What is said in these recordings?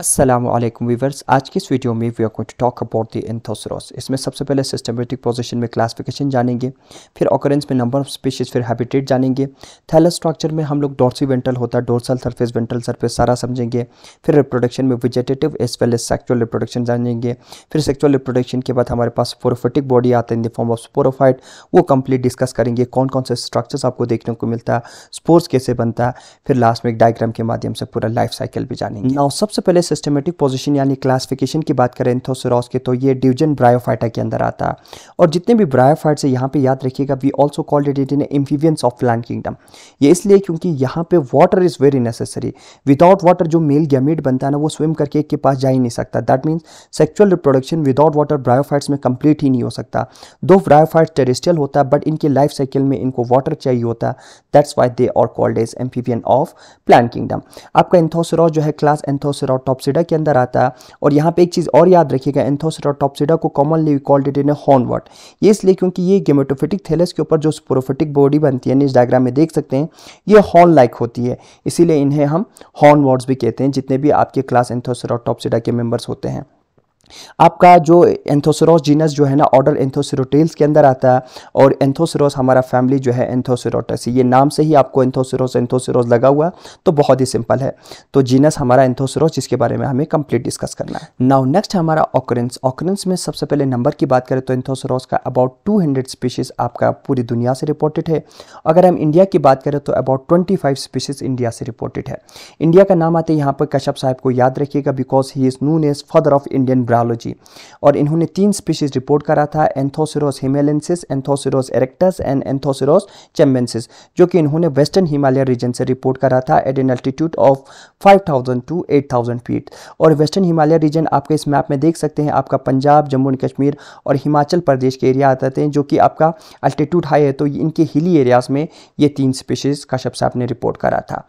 Aslam viewers आज की इस वीडियो में we are going to talk about the anthoceros इसमें सबसे पहले सिस्टमेटिक पोजीशन में क्लासिफिकेशन जानेंगे फिर ऑकरेंस में नंबर ऑफ स्पीशीज फिर हैबिटेट जानेंगे थैलस स्ट्रक्चर में हम लोग डोर्सी वेंटल होता है डोर्सल सरफेस वेंटल सरफेस सारा समझेंगे फिर रिप्रोडक्शन में vegetative as well as sexual reproduction जानेंगे फिर सेक्चुअल रिप्रोडक्शन के बाद हमारे पास फोरोफिटिक बॉडी आते हैं in the form of sporophyte वो कंप्लीट डिस्कस करेंगे कौन कौन से स्ट्रक्चर्स आपको देखने को मिलता है स्पोर्स कैसे बनता है फिर लास्ट में एक डायग्राम के माध्यम से पूरा लाइफ साइकिल भी जानेंगे और सबसे पहले सिस्टमेटिक पोजीशन यानी क्लासिफिकेशन की बात करें एंथोसोरॉस के तो ये डिवीजन ब्रायोफाइटा के अंदर आता है और जितने भी ब्रायोफाइट्स है यहाँ पे याद रखिएगा we also called it it in amphibians of plant kingdom ये इसलिए क्योंकि यहाँ पे water is very necessary without water जो मेल गैमेट बनता है ना वो स्विम करके एक के पास जा ही नहीं सकता that means sexual reproduction without water bryophytes में कंप्लीट ही नहीं हो सकता दो ब्रायोफाइट्स टेरेस्ट्रियल होता है बट इनके लाइफ साइकिल में इनको वाटर चाहिए होता है दैट्स वाई दे और called as amphibian of plant kingdom आपका एंथोसरॉस जो है क्लास एंथोसरॉ टॉप टॉपसीडा के अंदर आता है और यहाँ पे एक चीज़ और याद रखिएगा एंथोसिडा टॉपसीडा को commonly called it in hornwort ये इसलिए क्योंकि ये गेमेटोफिटिक थैलस के ऊपर जो स्पोरोफिटिक बॉडी बनती है इस डायग्राम में देख सकते हैं ये हॉर्न लाइक होती है इसीलिए इन्हें हम हॉर्नवर्ड्स भी कहते हैं जितने भी आपके क्लास एंथोसिडा टॉपसीडा के मेम्बर्स होते हैं आपका जो एंथोसरोस जीनस जो है ना ऑर्डर एंथोसरोटेल्स के अंदर आता है और एंथोसरोस हमारा फैमिली जो है एंथोसरोटस ये नाम से ही आपको एंथोसरोस एंथोसरोस लगा हुआ तो बहुत ही सिंपल है तो जीनस हमारा एंथोसरोस जिसके बारे में हमें कंप्लीट डिस्कस करना है नाउ नेक्स्ट हमारा ऑकरेंस ऑकरेंस में सबसे पहले नंबर की बात करें तो एंथोसरोस का अबाउट टू स्पीशीज़ आपका पूरी दुनिया से रिपोर्टेड है अगर हम इंडिया की बात करें तो अबाउट ट्वेंटी स्पीशीज़ इंडिया से रिपोर्टेड है इंडिया का नाम आते यहाँ पर कश्यप साहब को याद रखिएगा because he is known as father of Indian brand mineralogy और इन्होंने तीन स्पीशीज रिपोर्ट करा था anthoceros himalayensis anthoceros erectus and anthoceros chambensis जो कि इन्होंने वेस्टर्न हिमालय रीजन से रिपोर्ट करा था at an altitude of 5000 to 8000 feet और वेस्टर्न हिमालय रीजन आपके इस मैप में देख सकते हैं आपका पंजाब जम्मू एंड कश्मीर और हिमाचल प्रदेश के एरिया आते थे जो कि आपका अल्टीट्यूड हाई है तो इनके हिली एरियाज़ में ये तीन स्पीशीज़ का शब्द ने रिपोर्ट करा था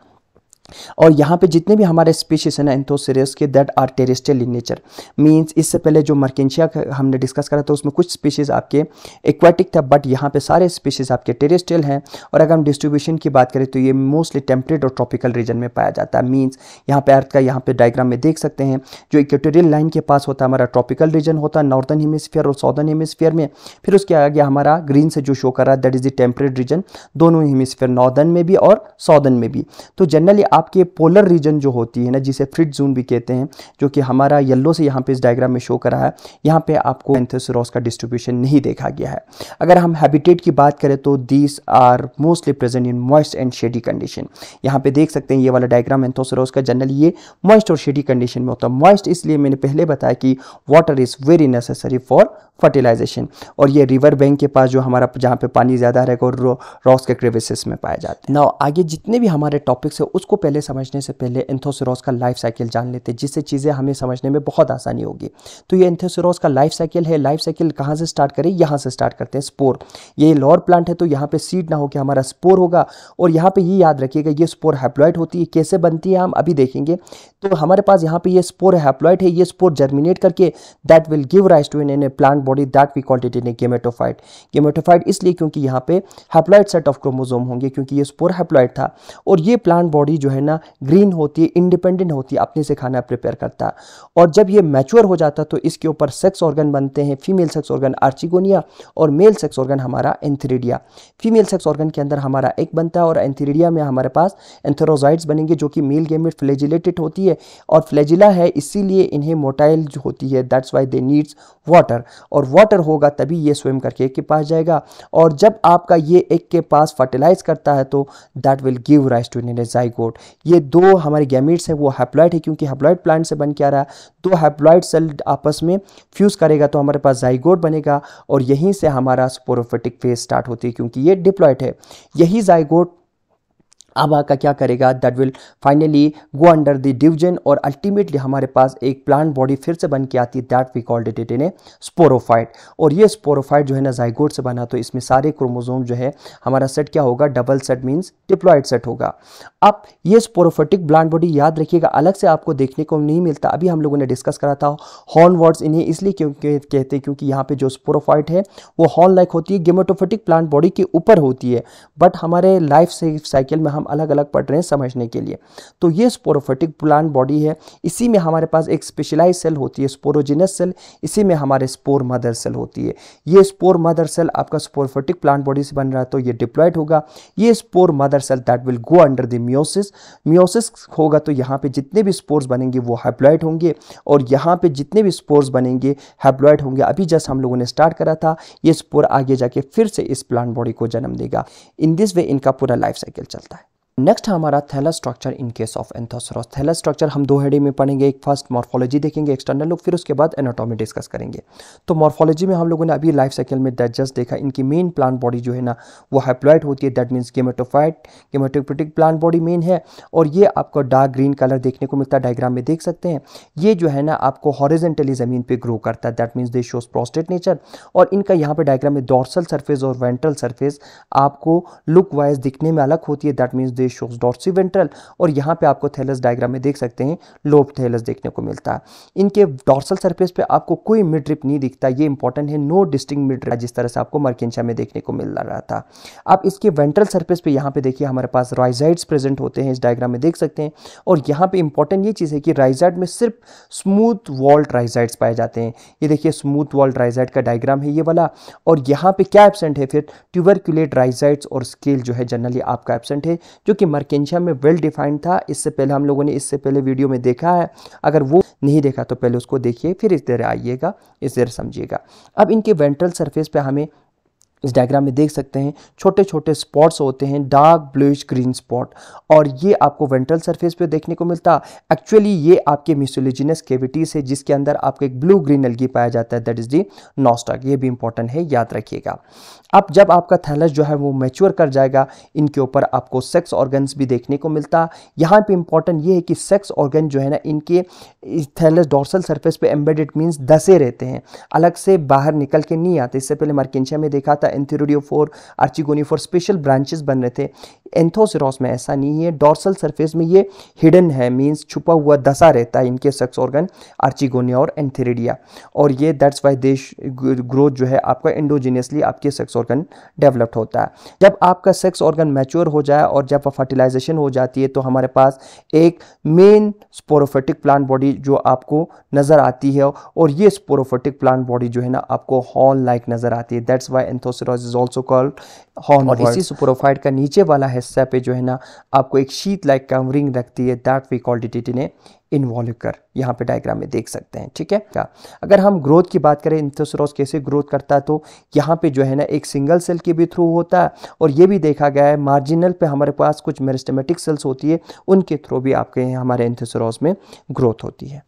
और यहाँ पे जितने भी हमारे स्पीशीज हैं ना एंथोसरियस के that are terrestrial in nature means इससे पहले जो मर्केंशिया हमने डिस्कस करा था उसमें कुछ स्पीशीज़ आपके एक्वाटिक था बट यहाँ पे सारे स्पीशीज़ आपके टेरिस्टल हैं और अगर हम डिस्ट्रीब्यूशन की बात करें तो ये मोस्टली टेम्परेट और ट्रॉपिकल रीजन में पाया जाता है मीन्स यहाँ पे अर्थ का यहाँ पे डायग्राम में देख सकते हैं जो इक्वेटोरियल लाइन के पास होता है हमारा ट्रॉपिकल रीजन होता है नॉर्दर्न हेमिसफियर और साउदर्न हेमिसफियर में फिर उसके आगे हमारा ग्रीन से जो शो कर रहा है that is the temperate region दोनों हेमिसफियर नॉर्दर्न में भी और साउदर्न में भी तो जनरली आप आपके पोलर रीजन जो होती है ना जिसे फ्रिट जोन भी कहते हैं जो कि हमारा येल्लो से यहाँ पे इस डायग्राम में शो करा है यहाँ पे आपको एंथेसरॉस का डिस्ट्रीब्यूशन नहीं देखा गया है अगर हम हैबिटेट की बात करें तो these are mostly present in moist and shady condition यहाँ पे देख सकते हैं ये वाला डायग्राम एंथोसरॉस का जनरली ये मॉइस्ट और शेडी कंडीशन में होता है मॉइस्ट इसलिए मैंने पहले बताया कि water is very necessary for fertilization और ये रिवर बैंक के पास जो हमारा जहाँ पे पानी ज़्यादा रहेगा और रॉस के क्रेविसेस में पाए जाते हैं ना आगे जितने भी हमारे टॉपिक्स हैं उसको पहले समझने से पहले एंथोसरॉस का लाइफ साइकिल जान लेते हैं जिससे चीज़ें हमें समझने में बहुत आसानी होगी तो ये एंथोसरॉस का लाइफ साइकिल है लाइफ साइकिल कहाँ से स्टार्ट करें यहाँ से स्टार्ट करते हैं स्पोर ये लॉर प्लांट है तो यहाँ पर सीड ना होकर हमारा स्पोर होगा और यहाँ पर ये याद रखिएगा ये स्पोर हैप्लॉइड होती है कैसे बनती है हम अभी देखेंगे तो हमारे पास यहाँ पर ये स्पोर हैप्लॉइड है ये स्पोर जर्मिनेट करके that will give rise to an an plant body that we called it in a gametophyte gametophyte इसलिए क्योंकि यहाँ पे हैप्लॉइड सेट ऑफ क्रोमोजोम होंगे क्योंकि ये स्पोर हैप्लॉइड था और ये प्लांट बॉडी जो है ना ग्रीन होती है इंडिपेंडेंट होती है अपने से खाना प्रिपेयर करता है और जब ये मैच्योर हो जाता तो इसके ऊपर सेक्स ऑर्गन बनते हैं फीमेल सेक्स ऑर्गन आर्चिगोनिया और मेल सेक्स ऑर्गन हमारा एंथीरिडिया फीमेल सेक्स ऑर्गन के अंदर हमारा एक बनता है और एंथीरिडिया में हमारे पास एंथेरोजाइड्स बनेंगे जो कि मेल गेमेट फ्लेजिलेटेड होती है और फ्लेजिला है इसीलिए इन्हें मोटाइल होती है that's why they needs water और और वाटर होगा तभी ये स्विम करके एक के पास जाएगा और जब आपका ये एक के पास फर्टिलाइज करता है तो that will give rise to zygote ये दो हमारे गैमिट्स हैं वो हैप्लॉइड है क्योंकि हैप्लॉइड प्लांट से बन के आ रहा है दो हैप्लॉइड सेल आपस में फ्यूज़ करेगा तो हमारे पास जाइगोट बनेगा और यहीं से हमारा स्पोरोफिटिक फेज स्टार्ट होती है क्योंकि ये डिप्लॉयड है यही जाइगोट अब आपका क्या करेगा that will finally go under the division और अल्टीमेटली हमारे पास एक प्लांट बॉडी फिर से बन के आती है that we called it in a sporophyte और ये स्पोरोफाइट जो है ना जाइगोड से बना तो इसमें सारे क्रोमोजोम जो है हमारा सेट क्या होगा double set means diploid set होगा अब ये स्पोरोफेटिक प्लांट बॉडी याद रखिएगा अलग से आपको देखने को नहीं मिलता अभी हम लोगों ने डिस्कस करा था हॉर्न वर्ड्स इन्हें इसलिए क्योंकि कहते हैं क्योंकि यहाँ पर जो स्पोरोफाइट है वो हॉर्न लाइक होती है गेमेटोफेटिक प्लांट बॉडी के ऊपर होती है बट हमारे लाइफ साइकिल में हम हम अलग अलग पढ़ रहे हैं समझने के लिए तो ये स्पोरोफेटिक प्लांट बॉडी है इसी में हमारे पास एक स्पेशलाइज सेल होती है स्पोरोजिनस सेल इसी में हमारे स्पोर मदर सेल होती है ये स्पोर मदर सेल आपका स्पोरफेटिक प्लांट बॉडी से बन रहा है तो ये डिप्लॉयड होगा ये spore mother cell that will go under the meiosis meiosis होगा तो यहाँ पे जितने भी स्पोर्स बनेंगे वो हैप्लॉयड होंगे और यहाँ पर जितने भी स्पोर्स बनेंगे हैप्लॉयड होंगे अभी जस्ट हम लोगों ने स्टार्ट करा था ये स्पोर आगे जाके फिर से इस प्लांट बॉडी को जन्म देगा इन दिस वे इनका पूरा लाइफ साइकिल चलता है नेक्स्ट हमारा thallus structure in case of anthoceros thallus structure हम दो हेडिंग में पढ़ेंगे एक फर्स्ट मॉर्फोलॉजी देखेंगे एक्सटर्नल लुक फिर उसके बाद एनाटॉमी डिस्कस करेंगे तो मॉर्फोलॉजी में हम लोगों ने अभी लाइफ साइकिल में दैट देखा इनकी मेन प्लांट बॉडी जो है ना वो हाइप्लॉइड होती है that means gametophyte gametophytic plant body main है और ये आपको डार्क ग्रीन कलर देखने को मिलता है डायग्राम में देख सकते हैं ये जो है ना आपको हॉरिजेंटली ज़मीन पर ग्रो करता है that means they shows prostrate nature और इनका यहाँ पर डायग्राम में डॉर्सल सर्फेस और वेंट्रल सर्फेस आपको लुक वाइज दिखने में अलग होती है that means this shows dorsiventral और यहाँ पे आपको थैलस डायग्राम में देख सकते हैं लोब थैलस देखने को मिलता है इनके डॉर्सल सरफेस पे आपको कोई मिड रिप नहीं दिखता ये इंपॉर्टेंट है नो डिस्टिंग मिड रिप जिस तरह से आपको मर्केंशा में देखने को मिल रहा था अब इसके वेंट्रल सर्फेस पर यहाँ पे देखिए हमारे पास राइजाइड्स प्रेजेंट होते हैं इस डायग्राम में देख सकते हैं और यहाँ पर इंपॉर्टेंट ये चीज़ है कि राइजाइड में सिर्फ स्मूथ वॉल्ट राइजाइड्स पाए जाते हैं ये देखिए स्मूथ वॉल्ट राइजाइड का डायग्राम है ये वाला और यहाँ पे क्या एबसेंट है फिर ट्यूबरक्यूलेट राइजाइड्स और स्केल जो है जनरली आपका एबसेंट है जो जो कि मर्केंशा में वेल डिफाइंड था इससे पहले हम लोगों ने इससे पहले वीडियो में देखा है अगर वो नहीं देखा तो पहले उसको देखिए फिर इस तरह आइएगा इस तरह समझिएगा अब इनके वेंट्रल सरफेस पे हमें इस डायग्राम में देख सकते हैं छोटे छोटे स्पॉट्स होते हैं डार्क ब्लूइश ग्रीन स्पॉट और ये आपको वेंट्रल सरफेस पे देखने को मिलता एक्चुअली ये आपके मिसोलिजिनस केविटीज़ है जिसके अंदर आपको एक ब्लू ग्रीन एल्गी पाया जाता है दैट इज़ दी नॉस्टॉक ये भी इंपॉर्टेंट है याद रखिएगा अब जब आपका थैलस जो है वो मैच्योर कर जाएगा इनके ऊपर आपको सेक्स ऑर्गन्स भी देखने को मिलता यहाँ पर इंपॉर्टेंट ये है कि सेक्स ऑर्गन जो है ना इनके थैलस डॉर्सल सर्फेस पर एम्बेडेड मीन्स दसे रहते हैं अलग से बाहर निकल के नहीं आते इससे पहले मार्किंचा में देखा था था एंथेरोडियो फोर एंथेरोडियोफोर फोर स्पेशल ब्रांचेस बन रहे थे एंथोसरॉस में ऐसा नहीं है डॉर्सल सरफेस में ये हिडन है मींस छुपा हुआ दसा रहता है इनके सेक्स ऑर्गन आर्चिगोनिया और एंथेरिडिया और ये दैट्स वाई देश ग्रोथ जो है आपका इंडोजीनियसली आपके सेक्स ऑर्गन डेवलप्ड होता है जब आपका सेक्स ऑर्गन मैच्योर हो जाए और जब फर्टिलाइजेशन हो जाती है तो हमारे पास एक मेन स्पोरोफेटिक प्लांट बॉडी जो आपको नज़र आती है और ये स्पोरोफेटिक प्लांट बॉडी जो है ना आपको हॉल लाइक नज़र आती है that's why anthoceros is also called horn और इसी सुपरोफाइड का नीचे वाला हिस्सा पे जो है ना आपको एक शीत लाइक कवरिंग रखती है that we called it in a involucre यहाँ पे डायग्राम में देख सकते हैं ठीक है क्या अगर हम ग्रोथ की बात करें इंथोसरॉस कैसे ग्रोथ करता है तो यहाँ पे जो है ना एक सिंगल सेल के भी थ्रू होता है और ये भी देखा गया है मार्जिनल पे हमारे पास कुछ मेरिस्टमेटिक सेल्स होती है उनके थ्रू भी आपके हमारे इंथोसरॉस में ग्रोथ होती है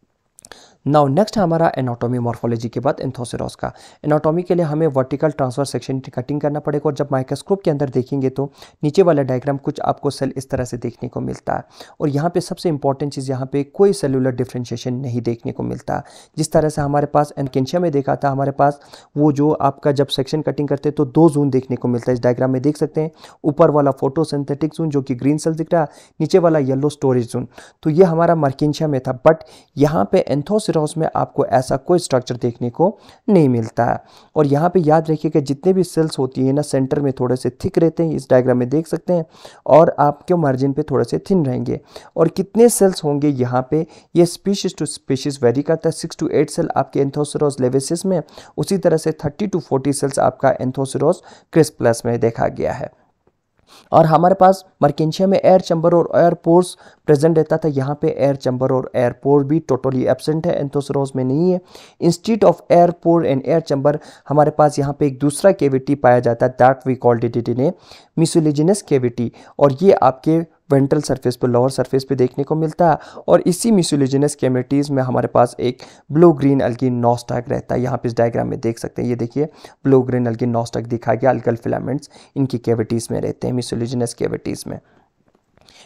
नाउ नेक्स्ट हमारा एनाटॉमी मॉर्फोलॉजी के बाद एंथोसरॉस का एनाटॉमी के लिए हमें वर्टिकल ट्रांसफर सेक्शन कटिंग करना पड़ेगा और जब माइक्रोस्कोप के अंदर देखेंगे तो नीचे वाला डायग्राम कुछ आपको सेल इस तरह से देखने को मिलता है और यहाँ पे सबसे इंपॉर्टेंट चीज़ यहाँ पे कोई सेलुलर डिफ्रेंशिएशन नहीं देखने को मिलता जिस तरह से हमारे पास एनकेंशिया में देखा था हमारे पास वो जो आपका जब सेक्शन कटिंग करते तो दो जोन देखने को मिलता है इस डायग्राम में देख सकते हैं ऊपर वाला सिंथेटिक जोन जो कि ग्रीन सेल दिख रहा नीचे वाला येलो स्टोरेज जोन तो ये हमारा मर्केंशिया में था बट यहाँ पे एंथोसर दूसरे हाउस में आपको ऐसा कोई स्ट्रक्चर देखने को नहीं मिलता है और यहाँ पे याद रखिए कि जितने भी सेल्स होती है ना सेंटर में थोड़े से थिक रहते हैं इस डायग्राम में देख सकते हैं और आपके मार्जिन पे थोड़े से थिन रहेंगे और कितने सेल्स होंगे यहाँ पे ये स्पीशीज टू स्पीशीज वेरी करता है सिक्स टू एट सेल आपके एंथोसरोज लेवेसिस में उसी तरह से थर्टी टू फोर्टी सेल्स आपका एंथोसरोस प्लस में देखा गया है और हमारे पास मर्केंशिया में एयर चैम्बर और एयरपोर्ट्स प्रेजेंट रहता था यहाँ पे एयर चैम्बर और एयरपोर्ट भी टोटली एबसेंट है एंथोसरोज में नहीं है instead of airport and air chamber हमारे पास यहाँ पे एक दूसरा केविटी पाया जाता है दैट वी कॉल्ड डिटिटी इन मिसोलिजिनस केविटी और ये आपके वेंट्रल सरफेस पे लोअर सरफेस पे देखने को मिलता है और इसी म्यूसुलजिनस कैमिटीज़ में हमारे पास एक ब्लू ग्रीन अल्गी नॉस्टैक रहता है यहाँ पे इस डायग्राम में देख सकते हैं ये देखिए ब्लू ग्रीन अल्गी नॉस्टैक दिखा गया अलगल फिलामेंट्स इनकी कैविटीज़ में रहते हैं म्यूसुलजिनस कैविटीज़ में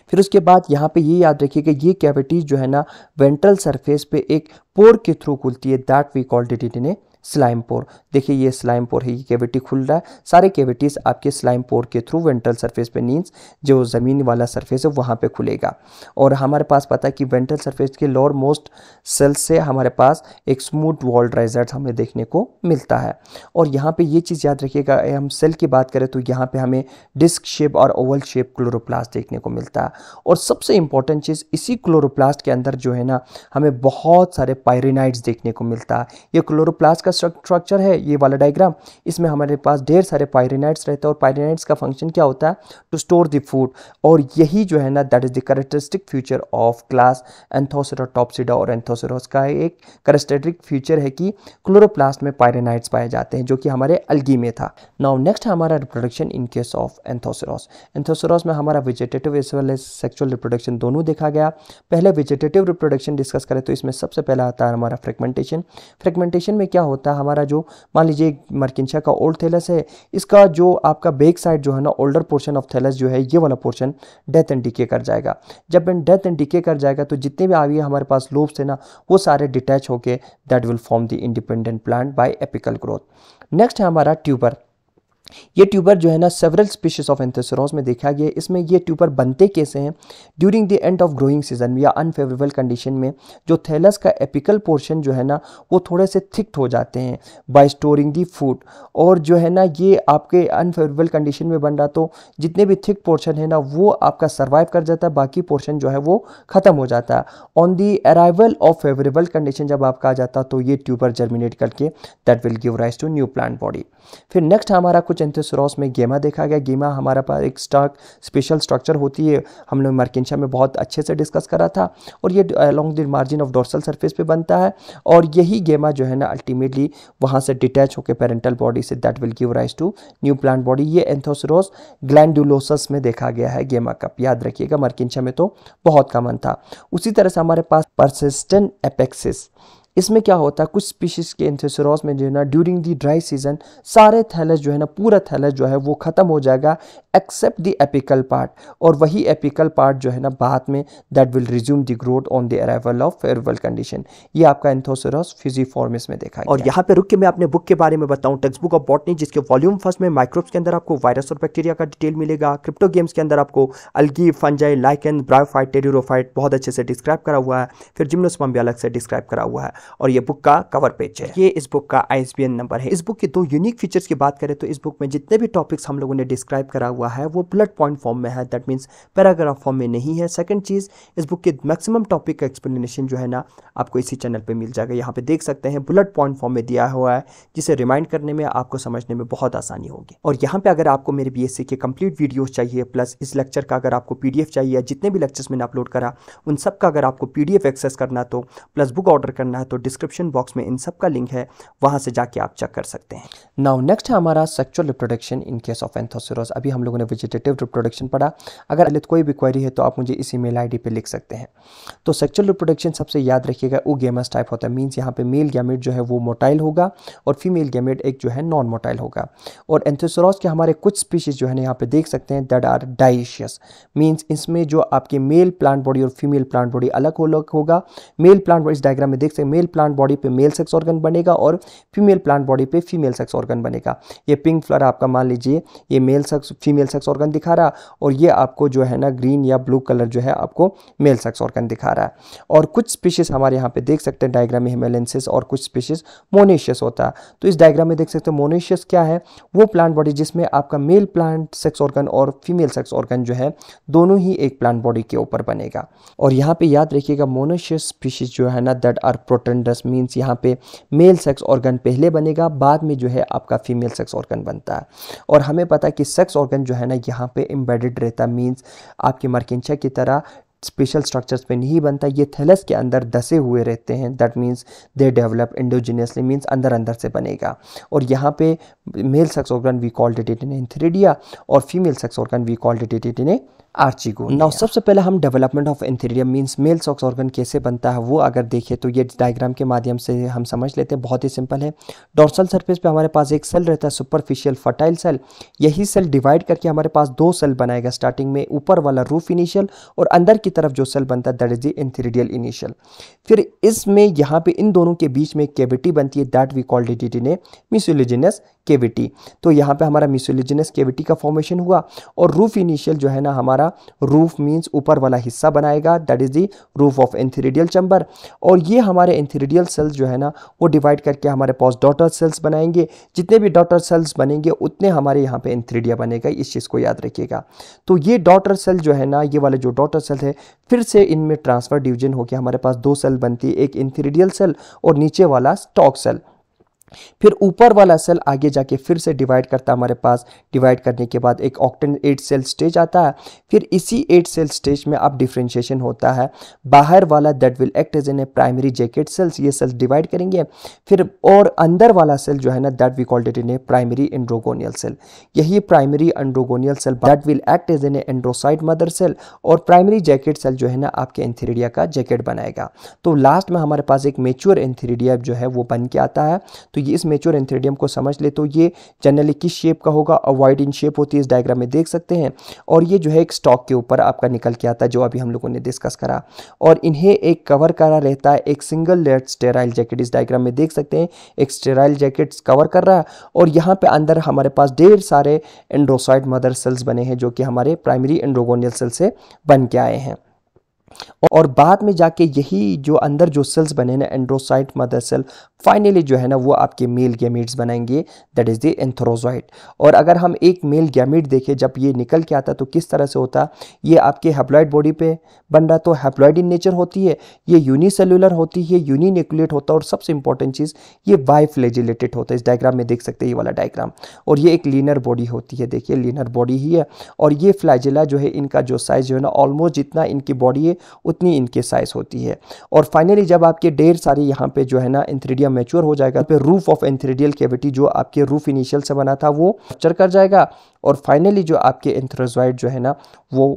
फिर उसके बाद यहाँ पे ये याद रखिए कि ये कैविटीज़ जो है ना वेंट्रल सरफेस पे एक पोर के थ्रू खुलती है that we called it in a slime pore देखिए ये स्लाइम पोर है ये कैविटी खुल रहा है सारे कैविटीज़ आपके स्लाइम पोर के थ्रू वेंट्रल सरफेस पे नींस जो ज़मीन वाला सरफेस है वहाँ पे खुलेगा और हमारे पास पता है कि वेंट्रल सरफेस के लोअर मोस्ट सेल्स से हमारे पास एक स्मूथ वॉल रिजल्ट हमें देखने को मिलता है और यहाँ पर ये चीज़ याद रखिएगा हम सेल की बात करें तो यहाँ पर हमें डिस्क शेप और ओवल शेप क्लोरोप्लास्ट देखने को मिलता है और सबसे इंपॉर्टेंट चीज़ इसी क्लोरोप्लास्ट के अंदर जो है ना हमें बहुत सारे पायरेनाइड्स देखने को मिलता है ये क्लोरोप्लास्ट का स्ट्रक्चर है ये वाला डायग्राम इसमें हमारे पास ढेर सारे पायरेनाइट्स रहते हैं और पायरेनाइट्स का फंक्शन क्या होता है टू स्टोर द फूड और यही जो है ना that is the characteristic feature of class Anthocerotopsida और एंथोसरोस का एक करेक्टरिस्टिक फ्यूचर है कि क्लोरोप्लास्ट में पायरेनाइट्स पाए जाते हैं जो कि हमारे अलगी में था नाउ नेक्स्ट हमारा reproduction in case of Anthoceros Anthoceros में हमारा vegetative as well as sexual reproduction दोनों देखा गया पहले वेजिटेटिव रिप्रोडक्शन डिस्कस करें तो इसमें सबसे पहला आता है हमारा फ्रेगमेंटेशन फ्रेगमेंटेशन में क्या होता है सकता है हमारा जो मान लीजिए मर्किनशा का ओल्ड थैलस है इसका जो आपका बैक साइड जो है ना ओल्डर पोर्शन ऑफ थैलस जो है ये वाला पोर्शन डेथ एंड डीके कर जाएगा जब एंड डेथ एंड डीके कर जाएगा तो जितने भी आगे हमारे पास लोब्स थे ना वो सारे डिटैच होकर that will form the independent plant by apical growth next है हमारा ट्यूबर ये ट्यूबर जो है ना सेवरल स्पीशीज ऑफ एंथेसरॉस में देखा गया इसमें ये ट्यूबर बनते कैसे हैं during the end of growing season या अनफेवरेबल कंडीशन में जो थैलस का एपिकल पोर्शन जो है ना वो थोड़े से थिक्ट हो जाते हैं बाय स्टोरिंग दी फूड और जो है ना ये आपके अनफेवरेबल कंडीशन में बन रहा तो जितने भी थिक पोर्शन है ना वो आपका सर्वाइव कर जाता है बाकी पोर्शन जो है वो ख़त्म हो जाता है on the arrival of favourable condition जब आपका आ जाता तो ये ट्यूबर जर्मिनेट करके that will give rise to new plant body फिर नेक्स्ट हमारा कुछ एंथेसरॉस में गेमा देखा गया गेमा हमारा पास एक स्टॉक स्पेशल स्ट्रक्चर होती है हम लोग में बहुत अच्छे से डिस्कस करा था और ये along the margin of dorsal surface पर बनता है और यही गेमा जो है ना अल्टीमेटली वहाँ से डिटैच होकर पेरेंटल बॉडी से that will give rise to new plant body ये एंथोसरोस ग्लैंडुलोसस में देखा गया है गेमा कप याद रखिएगा मार्किशा में तो बहुत कॉमन था उसी तरह से हमारे पास परसिस्टेंट एपेक्सिस इसमें क्या होता है कुछ स्पीशीज के इंथेसरॉस में जो है ना ड्यूरिंग दी ड्राई सीजन सारे थैलस जो है ना पूरा थैलस जो है वो ख़त्म हो जाएगा एक्सेप्ट दी एपिकल पार्ट और वही एपिकल पार्ट जो है ना बाद में that will resume the growth on the arrival of favourable condition ये आपका एंथोसरस फिजीफॉर्मिस में देखा और यहाँ पे रुक के मैं अपने बुक के बारे में बताऊँ टेक्स बुक ऑफ बॉटनी जिसके वॉल्यूम फर्स्ट में माइक्रोब्स के अंदर आपको वायरस और बैक्टीरिया का डिटेल मिलेगा क्रिप्टो गेम्स के अंदर आपको algae fungi and bryophyte pteridophyte बहुत अच्छे से डिस्क्राइब करा हुआ है फिर जिम्नोसम भी अलग से डिस्क्राइब करा हुआ है और ये बुक का कवर पेज है ये इस बुक का आई नंबर है इस बुक के दो यूनिक फीचर्स की बात करें तो इस बुक में जितने भी टॉपिक्स हम लोगों ने डिस्क्राइब करा हुआ है वो ब्लड पॉइंट फॉर्म में है दैट मीन्स पैराग्राफ फॉर्म में नहीं है सेकेंड चीज़ इस बुक के मैक्सिमम टॉपिक का एक्सप्लेनेशन जो है ना आपको इसी चैनल पर मिल जाएगा यहाँ पर देख सकते हैं ब्लड पॉइंट फॉर्म में दिया हुआ है जिसे रिमाइंड करने में आपको समझने में बहुत आसानी होगी और यहाँ पर अगर आपको मेरे बी के कंप्लीट वीडियोज़ चाहिए प्लस इस लेक्चर का अगर आपको पी चाहिए जितने भी लेक्चर्स मैंने अपलोड करा उन सब का अगर आपको पी एक्सेस करना तो प्लस बुक ऑर्डर करना है तो डिस्क्रिप्शन बॉक्स में इन सब का लिंक है वहाँ से जाके आप चेक कर सकते हैं नाउ नेक्स्ट है हमारा sexual reproduction in case of Anthoceros अभी हम लोगों ने वेजिटेटिव रिप्रोडक्शन पढ़ा अगर अलित कोई भी क्वेरी है तो आप मुझे इस ईमेल आईडी पे लिख सकते हैं तो सेक्चुअल रिप्रोडक्शन सबसे याद रखिएगा वो गेमस टाइप होता है मीन्स यहाँ पे मेल गैमेट जो है वो मोटाइल होगा और फीमेल गैमेट एक जो है नॉन मोटाइल होगा और एंथोसोरस के हमारे कुछ स्पीशीज़ जो है यहाँ पे देख सकते हैं दैट आर डाइशियस मीन्स इसमें जो आपके मेल प्लांट बॉडी और फीमेल प्लांट बॉडी अलग अलग होगा मेल प्लांट बॉडी इस डायग्राम में देख सकते हैं मेल प्लांट बॉडी पे मेल सेक्स ऑर्गन बनेगा और फीमेल प्लांट बॉडी पे फीमेल सेक्स ऑर्गन बनेगा ये पिंक फ्लर आपका मान लीजिए ये male sex female sex organ दिखा रहा और ये आपको जो है ना ग्रीन या ब्लू कलर जो है आपको मेल सेक्स ऑर्गन दिखा रहा है और कुछ स्पीशीज़ हमारे यहाँ पे देख सकते हैं डायग्राम में हिमेलेंसिस और कुछ स्पीशीज़ मोनेशियस होता है तो इस डायग्राम में देख सकते हैं मोनेशियस क्या है वो प्लांट बॉडी जिसमें आपका मेल प्लांट सेक्स ऑर्गन और फीमेल सेक्स ऑर्गन जो है दोनों ही एक प्लांट बॉडी के ऊपर बनेगा और यहाँ पे याद रखिएगा मोनोशियस स्पीशीज जो है ना that are protandrous means यहाँ पे मेल सेक्स ऑर्गन पहले बनेगा बाद में जो है आपका फीमेल सेक्स ऑर्गन बनता है और हमें पता है कि सेक्स ऑर्गन जो है ना यहाँ पे एम्बेडेड रहता है मीन्स आपके मरकिनचा की तरह स्पेशल स्ट्रक्चर्स पे नहीं बनता ये थैलस के अंदर दसे हुए रहते हैं that means they develop endogenously means अंदर अंदर से बनेगा और यहाँ पे male sex organ we called it antheridia और female sex organ we called it in archegonium now सबसे पहले हम development of antheridium means male sex organ कैसे बनता है वो अगर देखें तो ये डायग्राम के माध्यम से हम समझ लेते हैं बहुत ही सिंपल है डोर्सल सरफेस पे हमारे पास एक सेल रहता है सुपरफिशियल फर्टाइल सेल यही सेल डिवाइड करके हमारे पास दो सेल बनाएगा स्टार्टिंग में ऊपर वाला रूफ इनिशियल और अंदर की तरफ जो सेल बनता है that is the antheridial initial फिर इसमें यहाँ पे इन दोनों के बीच में एक कैविटी बनती है that we call it in mucilaginous cavity तो यहाँ पे हमारा मिसोलिजिनस केविटी का फॉर्मेशन हुआ और रूफ इनिशियल जो है ना हमारा रूफ मीन्स ऊपर वाला हिस्सा बनाएगा that is the roof of antheridial chamber और ये हमारे एंथीरिडियल सेल्स जो है ना वो डिवाइड करके हमारे पास डॉटर सेल्स बनाएंगे जितने भी डॉटर सेल्स बनेंगे उतने हमारे यहाँ पे एंथीरिडिया बनेगा इस चीज़ को याद रखिएगा तो ये डॉटर सेल जो है ना ये वाले जो डॉटर सेल है फिर से इनमें ट्रांसफ़र डिविजन होकर हमारे पास दो सेल बनती है एक इंथीरिडियल सेल और नीचे वाला स्टॉक सेल फिर ऊपर वाला सेल आगे जाके फिर से डिवाइड करता है हमारे पास डिवाइड करने के बाद एक ऑक्टेन एट सेल स्टेज आता है फिर इसी एट सेल स्टेज में अब डिफ्रेंशिएशन होता है बाहर वाला that will act as an a primary jacket cells ये सेल्स डिवाइड करेंगे फिर और अंदर वाला सेल जो है ना that we called it in a primary androgonial cell यही primary androgonial cell that will act as an androcyte mother cell और प्राइमरी जैकेट सेल जो है ना आपके एंथीरिडिया का जैकेट बनाएगा तो लास्ट में हमारे पास एक मेच्योर एंथीरिडिया जो है वो बन के आता है तो ये इस मेच्योर एंथेडियम को समझ ले तो ये जनरली किस शेप का होगा अवॉइड इन शेप होती है इस डायग्राम में देख सकते हैं और ये जो है एक स्टॉक के ऊपर आपका निकल के आता है जो अभी हम लोगों ने डिस्कस करा और इन्हें एक कवर करा रहता है एक सिंगल लेयर स्टेराइल जैकेट इस डायग्राम में देख सकते हैं एक स्टेराइल जैकेट कवर कर रहा है और यहाँ पे अंदर हमारे पास ढेर सारे एंड्रोसाइड मदर सेल्स बने हैं जो कि हमारे प्राइमरी एंड्रोगोनियल सेल से बन के आए हैं और बाद में जाके यही जो अंदर जो सेल्स बने ना एंड्रोसाइट मदर सेल फाइनली जो है ना वो आपके मेल गैमेट्स बनाएंगे दैट इज़ द एंथ्रोजॉइड और अगर हम एक मेल गैमेट देखें जब ये निकल के आता तो किस तरह से होता ये आपके हेप्लॉइड बॉडी पे बन रहा तो हेप्लॉइड इन नेचर होती है ये यूनिसेलुलर होती है यूनिनेकुलेट होता है और सबसे इंपॉर्टेंट चीज़ ये बाई फ्लेजिलेटेड होता है इस डायग्राम में देख सकते हैं ये वाला डायग्राम और ये एक लीनर बॉडी होती है देखिए लीनर बॉडी ही है और ये फ्लाइजिला जो है इनका जो साइज़ जो है ना ऑलमोस्ट जितना इनकी बॉडी है उतनी इनके साइज़ होती है और फाइनली जब आपके ढेर सारे यहाँ पर जो है ना इंथ्रीडिया एंथेरिडियम मेच्योर हो जाएगा पे रूफ ऑफ एंथेरिडियल कैविटी जो आपके रूफ इनिशियल से बना था वो फ्रैक्चर कर जाएगा और फाइनली जो आपके एंथ्रोजॉइड जो है ना वो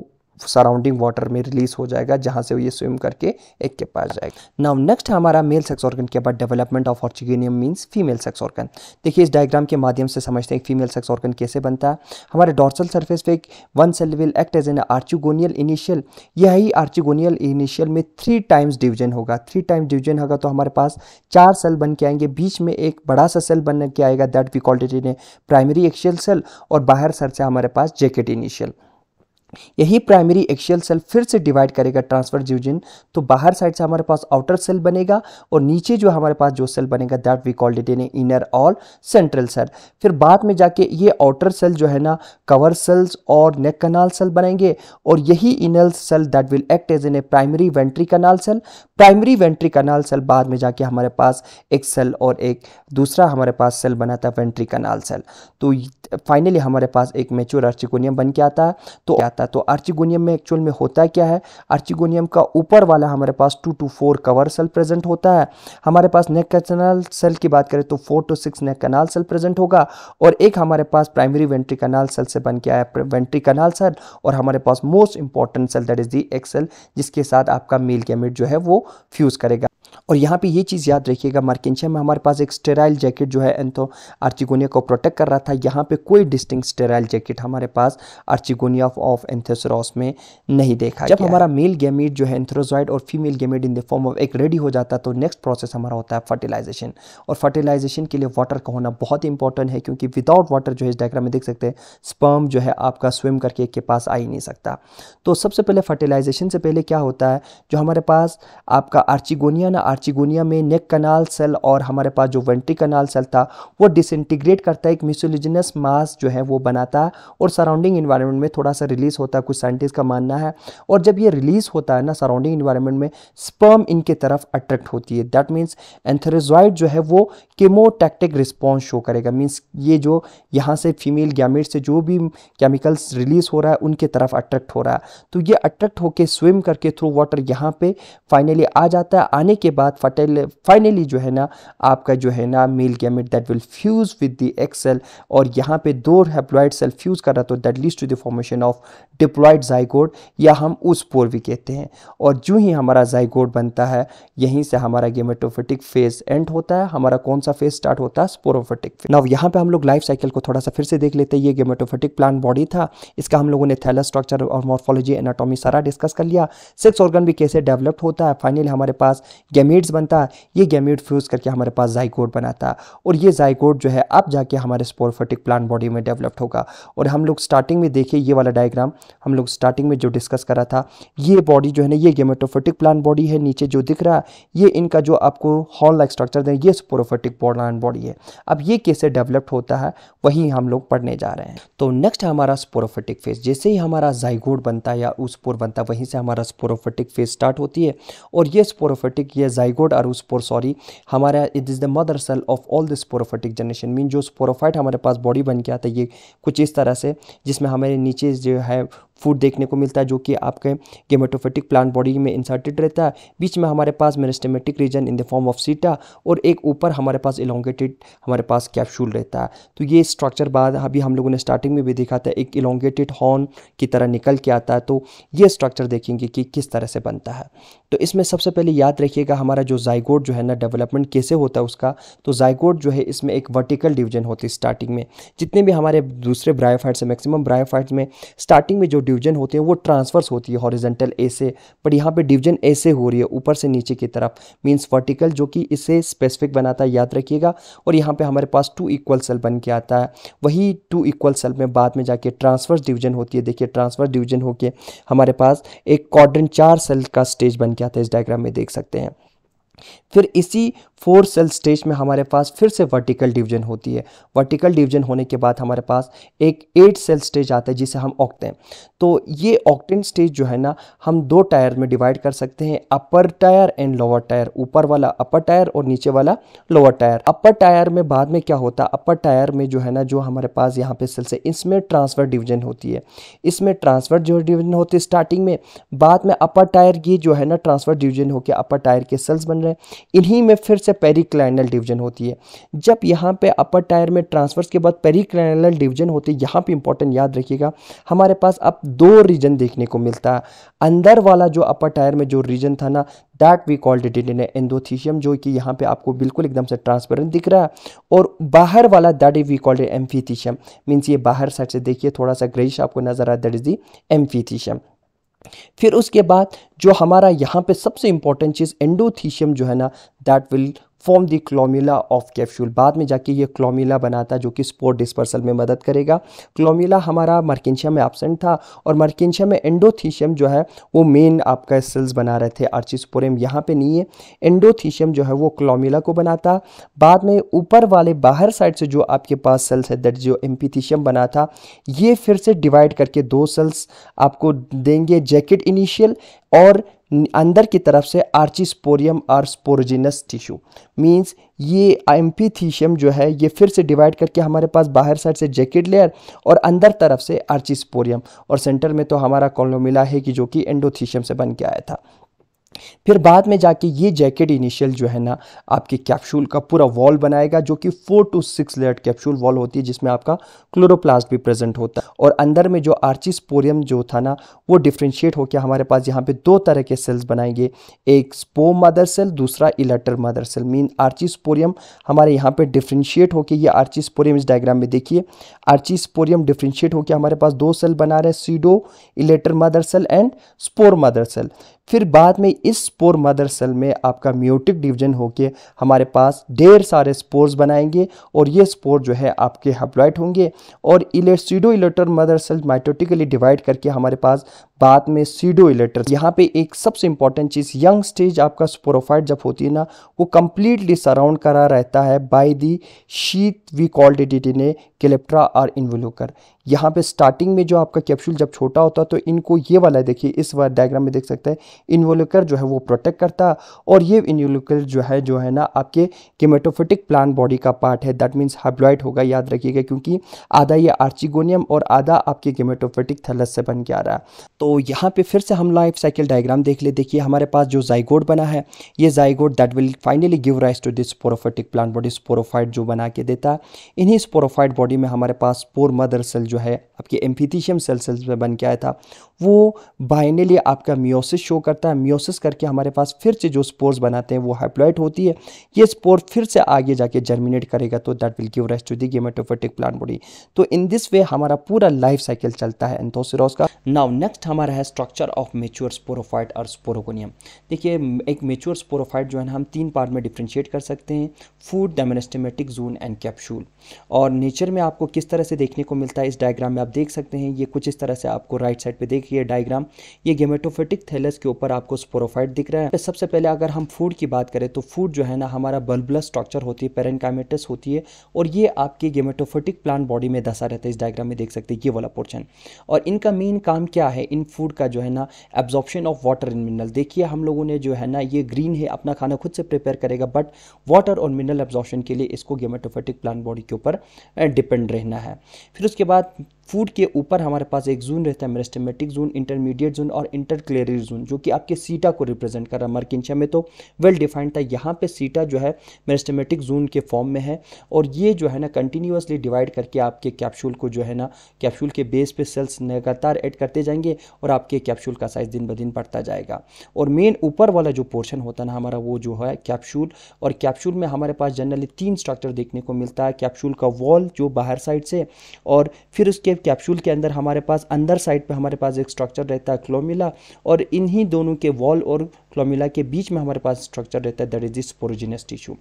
सराउंडिंग वाटर में रिलीज हो जाएगा जहाँ से ये स्विम करके एक के पास जाएगा नाउ नेक्स्ट हमारा मेल सेक्स ऑर्गन के बाद development of archegonium means female sex organ देखिए इस डायग्राम के माध्यम से समझते हैं फीमेल सेक्स ऑर्गन कैसे बनता है हमारे डॉर्सल सर्फेस पे one cell will act as an archegonial initial यही आर्चिगोनियल इनिशियल में थ्री टाइम्स डिवीजन होगा थ्री टाइम्स डिवीजन होगा तो हमारे पास चार सेल बन के आएंगे बीच में एक बड़ा सा सेल बन के आएगा that we called it in primary axial cell और बाहर सर से हमारे पास जैकेट इनिशियल यही प्राइमरी एक्शियल सेल फिर से डिवाइड करेगा ट्रांसफर जीवजिन तो बाहर साइड से हमारे पास आउटर सेल बनेगा और नीचे जो हमारे पास जो सेल बनेगा that we call it an inner और सेंट्रल सेल फिर बाद में जाके ये आउटर सेल जो है ना कवर सेल्स और नेक कनाल सेल बनेंगे और यही inner cell that will act as an a primary ventral canal cell primary ventral canal cell बाद में जाके हमारे पास एक सेल और एक दूसरा हमारे पास सेल बनाता है वेंट्री कनाल सेल तो फाइनली हमारे पास एक मेच्योर अर्चिकोनियम बन के आता है तो आता जाता है तो आर्चिगोनियम में एक्चुअल में होता क्या है आर्चिगोनियम का ऊपर वाला हमारे पास two to four cover cell present होता है हमारे पास नेक कैनाल सेल की बात करें तो four to six neck canal cell present होगा और एक हमारे पास प्राइमरी वेंट्री कैनाल सेल से बन के आया वेंट्री कैनाल सेल और हमारे पास most important cell that is the egg cell जिसके साथ आपका मील कैमिट जो है वो फ्यूज़ करेगा और यहाँ पे ये चीज़ याद रखिएगा मार्केंशिया में हमारे पास एक स्टेराइल जैकेट जो है एंथो आर्चिगोनिया को प्रोटेक्ट कर रहा था यहाँ पे कोई डिस्टिंग स्टेराइल जैकेट हमारे पास आर्चिगोनिया ऑफ एंथेसरॉस में नहीं देखा जब हमारा मेल गैमेट जो है एंथ्रोजॉइड और female gamete in the form of एक रेडी हो जाता है तो नेक्स्ट प्रोसेस हमारा होता है फर्टिलाइजेशन और फर्टिलाइजेशन के लिए वाटर का होना बहुत इंपॉर्टेंट है क्योंकि विदाउट वाटर जो है इस डायग्राम में देख सकते हैं स्पर्म जो है आपका स्विम करके के पास आ ही नहीं सकता तो सबसे पहले फर्टिलाइजेशन से पहले क्या होता है जो हमारे पास आपका आर्चिगोनिया ना आर्चिगोनिया में नेक कनाल सेल और हमारे पास जो वेंट्री कनाल सेल था वो डिसइंटीग्रेट करता है एक मिसोलिजिनस मास जो है वो बनाता है और सराउंडिंग इन्वायरमेंट में थोड़ा सा रिलीज़ होता है कुछ साइंटिस्ट का मानना है और जब ये रिलीज़ होता है ना सराउंडिंग इन्वायरमेंट में स्पर्म इनके तरफ अट्रैक्ट होती है दैट मीन्स एंथेरेजॉइड जो है वो केमोटैक्टिक रिस्पॉन्स शो करेगा मीन्स ये जो यहाँ से फीमेल गैमेट से जो भी केमिकल्स रिलीज़ हो रहा है उनके तरफ अट्रैक्ट हो रहा है तो ये अट्रैक्ट होकर स्विम करके थ्रू वाटर यहाँ पे फाइनली आ जाता है आने के बाद बाद फटेल फाइनली जो है ना आपका जो है ना male gamete that will fuse with the egg cell और यहाँ पे दो हेप्लॉइड सेल फ्यूज़ कर रहा तो that leads to the formation of diploid zygote या हम उस पोर भी कहते हैं और जो ही हमारा जाइकोड बनता है यहीं से हमारा गेमेटोफिटिक फेज एंड होता है हमारा कौन सा फेज स्टार्ट होता है स्पोरोफिटिक फेज नाउ यहाँ पे हम लोग लाइफ साइकिल को थोड़ा सा फिर से देख लेते हैं ये गेमेटोफिटिक प्लांट बॉडी था इसका हम लोगों ने थैला स्ट्रक्चर और मॉर्फोलॉजी एनाटोमी सारा डिस्कस कर लिया सेक्स ऑर्गन भी कैसे डेवलप्ड होता है फाइनली हमारे पास गेमेट गैमेट्स बनता ये गैमेट फ्यूज़ करके हमारे पास जाइकोड बनाता और ये जाइकोड जो है अब जाके हमारे स्पोरफोटिक प्लांट बॉडी में डेवलप्ड होगा और हम लोग स्टार्टिंग में देखिए ये वाला डायग्राम हम लोग स्टार्टिंग में जो डिस्कस करा था ये बॉडी जो है ना ये गेमेटोफोटिक प्लांट बॉडी है नीचे जो दिख रहा ये इनका जो आपको हॉल लाइक स्ट्रक्चर दें ये स्पोरोफेटिक प्लांट बॉडी है अब ये कैसे डेवलप्ड होता है वही हम लोग पढ़ने जा रहे हैं तो नेक्स्ट हमारा स्पोरोफेटिक फेज जैसे ही हमारा जाइगोड बनता है या उस्पोर बनता है वहीं से हमारा स्पोरोफेटिक फेज स्टार्ट होती है और ये स्पोरोफेटिक ये जाइगोड आर स्पोर सॉरी हमारा it is the mother cell of all the sporophytic generation mean जो स्पोरोफाइट हमारे पास बॉडी बन गया था ये कुछ इस तरह से जिसमें हमारे नीचे जो है फूड देखने को मिलता है जो कि आपके गेमेटोफेटिक प्लांट बॉडी में इंसर्टेड रहता है बीच में हमारे पास meristematic region in the form of seta और एक ऊपर हमारे पास इलोंगेटेड हमारे पास कैप्सूल रहता है तो ये स्ट्रक्चर बाद अभी हम लोगों ने स्टार्टिंग में भी देखा था एक इलोंगेटेड हॉर्न की तरह निकल के आता है तो ये स्ट्रक्चर देखेंगे कि किस तरह से बनता है तो इसमें सबसे पहले याद रखिएगा हमारा जो जाइगोड जो है ना डेवलपमेंट कैसे होता है उसका तो जाइगोड जो है इसमें एक वर्टिकल डिवीजन होती है स्टार्टिंग में जितने भी हमारे दूसरे ब्रायोफाइट्स है मैक्सिमम ब्रायोफाइट्स में स्टार्टिंग में जो डिवीजन होती है वो ट्रांसवर्स होती है हॉरिजेंटल ए से बट यहाँ पे डिवीजन ए से हो रही है ऊपर से नीचे की तरफ मींस वर्टिकल जो कि इसे स्पेसिफिक बनाता है याद रखिएगा और यहाँ पे हमारे पास टू इक्वल सेल बन के आता है वही टू इक्वल सेल में बाद में जाके ट्रांसवर्स डिवीजन होती है देखिए ट्रांसवर्स डिवीजन होकर हमारे पास एक कॉर्डन चार सेल का स्टेज बन के आता है इस डायग्राम में देख सकते हैं फिर इसी फोर सेल स्टेज में हमारे पास फिर से वर्टिकल डिवीजन होती है वर्टिकल डिवीजन होने के बाद हमारे पास एक एट सेल स्टेज आता है जिसे हम ऑक्टेन तो ये ऑक्टेन स्टेज जो है ना हम दो टायर में डिवाइड कर सकते हैं upper tier and lower tier ऊपर वाला अपर टायर और नीचे वाला लोअर टायर अपर टायर में बाद में क्या होता है अपर टायर में जो है ना जो हमारे पास यहाँ पे सेल्स है इसमें ट्रांसफर डिवीजन होती है इसमें ट्रांसफर जो डिवीजन होती है स्टार्टिंग में बाद में अपर टायर ये जो है ना ट्रांसफर डिवीजन होकर अपर टायर के सेल्स बन रहे हैं इन्हीं में फिर से से पेरिक्लाइनल डिवीजन होती है जब यहाँ पे अपर टायर में ट्रांसफर्स के बाद पेरिक्लाइनल डिवीजन होती है यहाँ पे इंपॉर्टेंट याद रखिएगा हमारे पास अब दो रीजन देखने को मिलता है अंदर वाला जो अपर टायर में जो रीजन था ना that we called it in endothecium जो कि यहाँ पे आपको बिल्कुल एकदम से ट्रांसपेरेंट दिख रहा है और बाहर वाला that is we called amphithecium means ये बाहर साइड से देखिए थोड़ा सा ग्रेश आपको नजर आया दैट इज दी एम्फीथीशियम फिर उसके बाद जो हमारा यहाँ पे सबसे इंपॉर्टेंट चीज़ एंडोथीशियम जो है ना that will form the columella of capsule बाद में जाके ये क्लोमिला बनाता जो कि स्पोर डिस्पर्सल में मदद करेगा क्लोमिला हमारा मर्किनशिया में एबसेंट था और मर्किनशिया में एंडोथीशियम जो है वो मेन आपका सेल्स बना रहे थे आर्चिस्पोरियम यहाँ पे नहीं है एंडोथीशियम जो है वो क्लोमिला को बनाता बाद में ऊपर वाले बाहर साइड से जो आपके पास सेल्स है दैट जो एम्पीथीशियम बना था ये फिर से डिवाइड करके दो सेल्स आपको देंगे जैकेट इनिशियल और अंदर की तरफ से आर्चिस्पोरियम और स्पोरजिनस टिश्यू मींस ये एम्पीथीशियम जो है ये फिर से डिवाइड करके हमारे पास बाहर साइड से जैकेट लेयर और अंदर तरफ से आर्चिस्पोरियम और सेंटर में तो हमारा कॉलोमिला है कि जो कि एंडोथीशियम से बन के आया था फिर बाद में जाके ये जैकेट इनिशियल जो है ना आपके कैप्सूल का पूरा वॉल बनाएगा जो कि four to six layered capsule wall होती है जिसमें आपका क्लोरोप्लास्ट भी प्रेजेंट होता है और अंदर में जो आर्चिस्पोरियम जो था ना वो डिफ्रेंशिएट होकर हमारे पास यहाँ पे दो तरह के सेल्स बनाएंगे एक स्पो मदर सेल दूसरा elater mother cell mean archesporium हमारे यहाँ पर डिफ्रेंशिएट होकर ये आर्चिस्पोरियम इस डायग्राम में देखिए आर्चिस्पोरियम डिफ्रेंशिएट होकर हमारे पास दो सेल बना रहे pseudo elater mother cell and spore mother cell फिर बाद में इस स्पोर मदर सेल में आपका म्यूटिक डिवीजन होके हमारे पास ढेर सारे स्पोर्स बनाएंगे और ये स्पोर जो है आपके हप्लाइट होंगे और pseudo elater mother cell mitotically divide करके हमारे पास बाद में सीडो इलेक्टर यहाँ पे एक सबसे इंपॉर्टेंट चीज़ यंग स्टेज आपका स्पोरोफाइट जब होती है ना वो कम्प्लीटली सराउंड करा रहता है by the sheath we called it in are involucre यहाँ पे स्टार्टिंग में जो आपका कैप्सूल जब छोटा होता तो इनको ये वाला देखिए इस वाला डायग्राम में देख सकते हैं इन्वोलकर जो है वो प्रोटेक्ट करता और ये इन्वोलकर जो है जो है ना आपके केमेटोफिटिक प्लान बॉडी का पार्ट है दैट मीन्स हाइब्लॉइड होगा याद रखिएगा क्योंकि आधा ये आर्चिगोनियम और आधा आपके केमेटोफिटिक थलस से बन के आ रहा है तो यहाँ पर फिर से हम लाइफ साइकिल डायग्राम देख ले देखिए हमारे पास जो जाइगोड बना है ये zygote that will finally give rise to this sporophytic plant body sporophyte जो बना के देता इन्हीं स्पोरोफाइड बॉडी में हमारे पास पोर मदर सेल जो है आपके एम्फीथीशियम सेल सेल्स में बन के आया था वो बाइनली आपका मियोसिस शो करता है मियोसिस करके हमारे पास फिर से जो स्पोर्स बनाते हैं वो हाइप्लॉइड होती है ये स्पोर फिर से आगे जाके जर्मिनेट करेगा तो that will give rise to the gametophytic plant body तो इन दिस वे हमारा पूरा लाइफ साइकिल चलता है एंथोसिरोस का नाउ नेक्स्ट हमारा है स्ट्रक्चर ऑफ मेच्योर स्पोरोफाइट और स्पोरोकोनियम देखिए एक मेच्योर स्पोरोफाइट जो है हम तीन पार्ट में डिफ्रेंशिएट कर सकते हैं foot meristematic zone and capsule और नेचर में आपको किस तरह से देखने को मिलता है इस डायग्राम में आप देख सकते हैं ये कुछ इस तरह से आपको राइट साइड पर देख देखिए डायग्राम ये गेमेटोफेटिक थैलस के ऊपर आपको स्पोरोफाइट दिख रहा है तो सबसे पहले अगर हम फूड की बात करें तो फूड जो है ना हमारा बल्बलस स्ट्रक्चर होती है पेरेंकाइमेटस होती है और ये आपके गेमेटोफेटिक प्लांट बॉडी में दसा रहता है इस डायग्राम में देख सकते हैं ये वाला पोर्शन और इनका मेन काम क्या है इन फूड का जो है ना absorption of water and mineral देखिए हम लोगों ने जो है ना ये ग्रीन है अपना खाना खुद से प्रिपेयर करेगा बट वाटर और मिनरल एब्जॉर्प्शन के लिए इसको गेमेटोफेटिक प्लांट बॉडी के ऊपर डिपेंड रहना है फिर उसके बाद फूड के ऊपर हमारे पास एक जोन रहता है मेरेस्टेमेटिक जोन इंटरमीडिएट जोन और इंटरक्लेरी जोन जो कि आपके सीटा को रिप्रेजेंट कर रहा है मर्किनशा में तो वेल डिफाइंड था यहाँ पे सीटा जो है मेरेस्टेमेटिक जोन के फॉर्म में है और ये जो है ना कंटिन्यूसली डिवाइड करके आपके कैप्सूल को जो है ना कैप्सूल के बेस पे सेल्स लगातार एड करते जाएंगे और आपके कैप्सूल का साइज दिन ब दिन बढ़ता जाएगा और मेन ऊपर वाला जो पोर्शन होता ना हमारा वो जो है कैप्सूल और कैप्सूल में हमारे पास जनरली तीन स्ट्रक्चर देखने को मिलता है कैप्सूल का वॉल जो बाहर साइड से और फिर उसके कैप्सूल के अंदर हमारे पास अंदर साइड पे हमारे पास एक स्ट्रक्चर रहता है क्लोमिला और इन्हीं दोनों के वॉल और क्लोमिला के बीच में हमारे पास स्ट्रक्चर रहता है that is this sporogenous tissue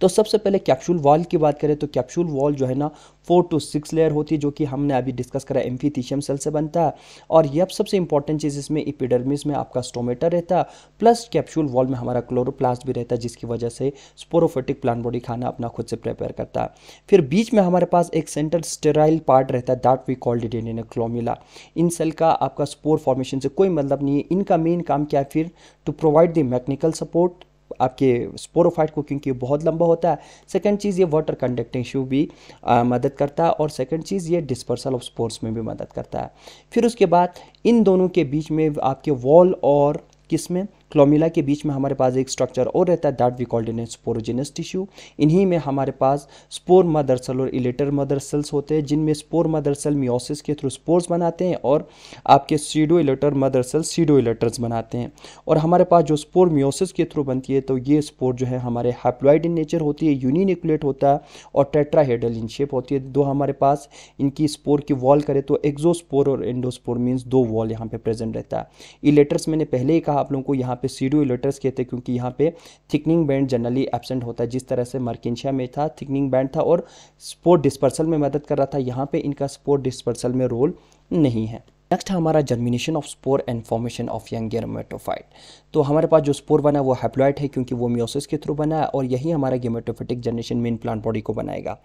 तो सबसे पहले कैप्सूल वॉल की बात करें तो कैप्सूल वॉल जो है ना फोर टू सिक्स लेयर होती है जो कि हमने अभी डिस्कस करा एम्फीथीशियम सेल से बनता है और यह सबसे इंपॉर्टेंट चीज़ इसमें इपिडर्मिस में आपका स्टोमेटा रहता है प्लस कैप्सूल वॉल में हमारा क्लोरोप्लास्ट भी रहता है जिसकी वजह से स्पोरोफेटिक प्लांट बॉडी खाना अपना खुद से प्रिपेयर करता है फिर बीच में हमारे पास एक सेंट्रल स्टेराइल पार्ट रहता है that we called it in columella in cell का आपका स्पोर फॉर्मेशन से कोई मतलब नहीं है इनका मेन काम क्या है फिर to provide the mechanical support आपके स्पोरोफाइट को क्योंकि बहुत लंबा होता है सेकंड चीज़ ये वाटर कंडक्टिंग शू भी आ, मदद करता है और सेकंड चीज़ ये डिस्पर्सल ऑफ स्पोर्स में भी मदद करता है फिर उसके बाद इन दोनों के बीच में आपके वॉल और किस में क्लोमिला के बीच में हमारे पास एक स्ट्रक्चर और रहता है that we called in sporogenous tissue इन्हीं में हमारे पास स्पोर मदर सेल और इलेटर मदर सेल्स होते हैं जिनमें स्पोर मदर सेल मियोसिस के थ्रू स्पोर्स बनाते हैं और आपके pseudo elater mother cell pseudo elaters बनाते हैं और हमारे पास जो स्पोर मियोसिस के थ्रू बनती है तो ये स्पोर जो है हमारे हाइप्लॉइड इन नेचर होती है यूनिनिकुलेट होता है और टेट्राहेडल इन शेप होती है दो हमारे पास इनकी स्पोर की वॉल करें तो एक्जोस्पोर और एंडोस्पोर मीन्स दो वॉल यहाँ पर प्रेजेंट रहता है इलेटर्स मैंने पहले ही कहा आप लोगों को यहाँ पे इलेटर्स कहते हैं क्योंकि यहाँ पे थिकनिंग बैंड जनरली एबसेंट होता है जिस तरह से मर्किनशिया में था थिकनिंग बैंड था और स्पोर्ट डिस्पर्सल में मदद कर रहा था यहाँ पे इनका स्पोर्ट डिस्पर्सल में रोल नहीं है नेक्स्ट हमारा germination of spore and formation of young gametophyte तो हमारे पास जो स्पोर बना वो हैप्लॉइड है क्योंकि वो मियोसिस के थ्रू बना है और यही हमारा gametophytic generation main plant body को बनाएगा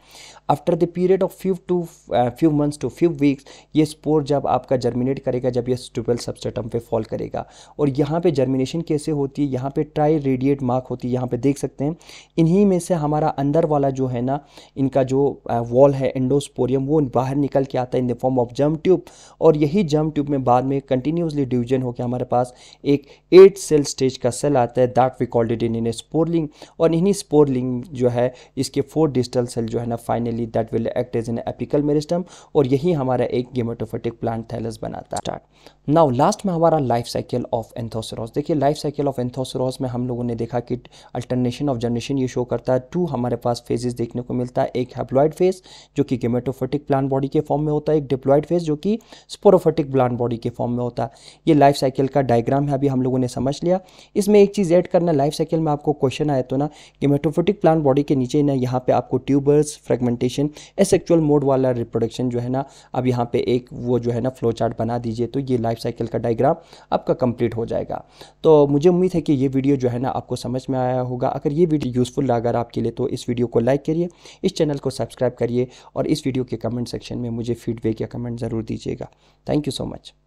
after the period of few to few months to few weeks ये स्पोर जब आपका जर्मिनेट करेगा जब ये स्टूबल सबस्टेटम पे फॉल करेगा और यहाँ पे जर्मिनेशन कैसे होती है यहाँ पे ट्राई रेडिएट मार्क होती है यहाँ पे देख सकते हैं इन्हीं में से हमारा अंदर वाला जो है ना इनका जो वॉल uh, है एंडोस्पोरियम वो बाहर निकल के आता है in the form of germ tube और यही जम ट्यूब में बाद में कंटिन्यूसली डिवीजन होकर हमारे पास एक एट से सेल स्टेज का सेल आता है that we called it in in sporeling और इन्हीं स्पोरलिंग जो है इसके फोर डिजिटल सेल जो है ना finally that will act is in apical meristem और यही हमारा एक गेमेटोफिटिक प्लांट थैलस बनाता है स्टार्ट नाउ लास्ट में हमारा लाइफ साइकिल ऑफ एंथोसरॉस देखिए लाइफ साइकिल ऑफ एंथोसरॉस में हम लोगों ने देखा कि अल्टरनेशन ऑफ जनरेशन ये शो करता है टू हमारे पास फेजेस देखने को मिलता है एक हैप्लॉइड फेज जो कि गेमेटोफेटिक प्लांट बॉडी के फॉर्म में होता है एक डिप्लॉइड फेज जो कि स्पोरोफेटिक प्लांट बॉडी के फॉर्म में होता है ये लाइफ साइकिल का डायग्राम है अभी हम लोगों ने समझ लिया इसमें एक चीज़ ऐड करना लाइफ साइकिल में आपको क्वेश्चन आया तो ना कि मेट्रोफिटिक प्लांट बॉडी के नीचे ना यहाँ पे आपको ट्यूबर्स फ्रेगमेंटेशन एसेक्चुअल मोड वाला रिप्रोडक्शन जो है ना अब यहाँ पे एक वो जो है ना फ्लो चार्ट बना दीजिए तो ये लाइफ साइकिल का डायग्राम आपका कंप्लीट हो जाएगा तो मुझे उम्मीद है कि ये वीडियो जो है ना आपको समझ में आया होगा अगर ये वीडियो यूज़फुल अगर आपके लिए तो इस वीडियो को लाइक करिए इस चैनल को सब्सक्राइब करिए और इस वीडियो के कमेंट सेक्शन में मुझे फीडबैक या कमेंट ज़रूर दीजिएगा थैंक यू सो मच